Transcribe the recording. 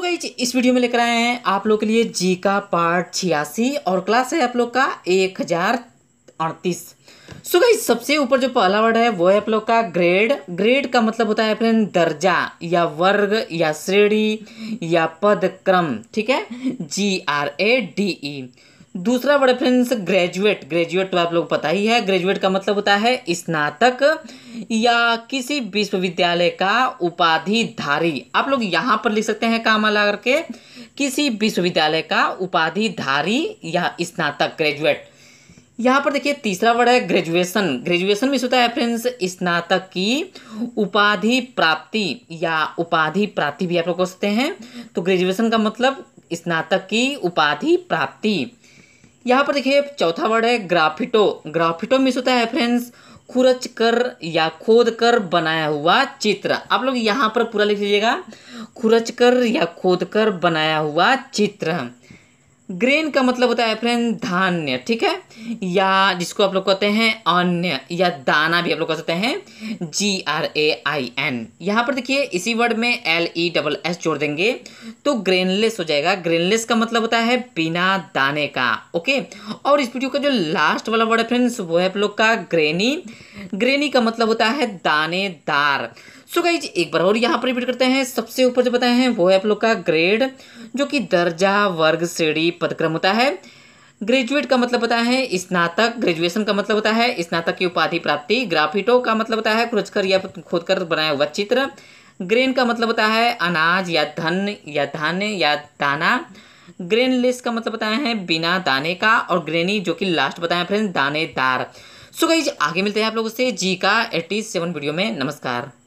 दोस्तों गई इस वीडियो में लेकर आए हैं आप लोग के लिए जी का पार्ट छियासी और क्लास है आप लोग का एक हजार अड़तीस सो गई सबसे ऊपर जो पहला वर्ड है वो है आप लोग का ग्रेड ग्रेड का मतलब होता है फ्रेंड दर्जा या वर्ग या श्रेणी या पद क्रम ठीक है जी आर ए डी ई दूसरा वर्ड फ्रेंड्स ग्रेजुएट ग्रेजुएट तो आप लोग पता ही है ग्रेजुएट का मतलब होता है स्नातक या किसी विश्वविद्यालय का उपाधिधारी आप लोग यहाँ पर लिख सकते हैं कामा लगा करके किसी विश्वविद्यालय का उपाधिधारी या स्नातक ग्रेजुएट यहाँ पर देखिए तीसरा वर्ड है ग्रेजुएशन ग्रेजुएशन में होता है फ्रेंड्स स्नातक की उपाधि प्राप्ति या उपाधि प्राप्ति भी आप लोग कह सकते हैं तो ग्रेजुएशन का मतलब स्नातक की उपाधि प्राप्ति यहाँ पर देखिए चौथा वर्ड है ग्राफिटो ग्राफिटो मिस होता है फ्रेंड्स खुरच कर या खोद कर बनाया हुआ चित्र आप लोग यहाँ पर पूरा लिख लीजिएगा खुरच कर या खोद कर बनाया हुआ चित्र ग्रेन का मतलब होता है फ्रेंड धान्य ठीक है या जिसको आप लोग कहते हैं अन्य या दाना भी आप लोग कह सकते हैं जी आर ए आई एन यहाँ पर देखिए इसी वर्ड में एल ई डबल एस जोड़ देंगे तो ग्रेनलेस हो जाएगा ग्रेनलेस का मतलब होता है बिना दाने का ओके और इस वीडियो का जो लास्ट वाला वर्ड है फ्रेंड्स वो है आप लोग का ग्रेनी ग्रेनी का मतलब होता है दानेदार सो so गाइज एक बार और यहाँ पर रिपीट करते हैं सबसे ऊपर जो बताए हैं वो है आप लोग का ग्रेड जो कि दर्जा वर्ग श्रेणी पदक्रम होता है ग्रेजुएट का मतलब होता है स्नातक ग्रेजुएशन का मतलब होता है स्नातक की उपाधि प्राप्ति ग्राफिटो का मतलब होता है खुरचकर या खोदकर बनाया हुआ चित्र ग्रेन का मतलब होता है अनाज या धन या धान्य या दाना ग्रेन लिस्ट का मतलब बताया है बिना दाने का और ग्रेनी जो कि लास्ट बताया फ्रेंड दानेदार सो गई आगे मिलते हैं आप लोगों से जी का एटी सेवन वीडियो में नमस्कार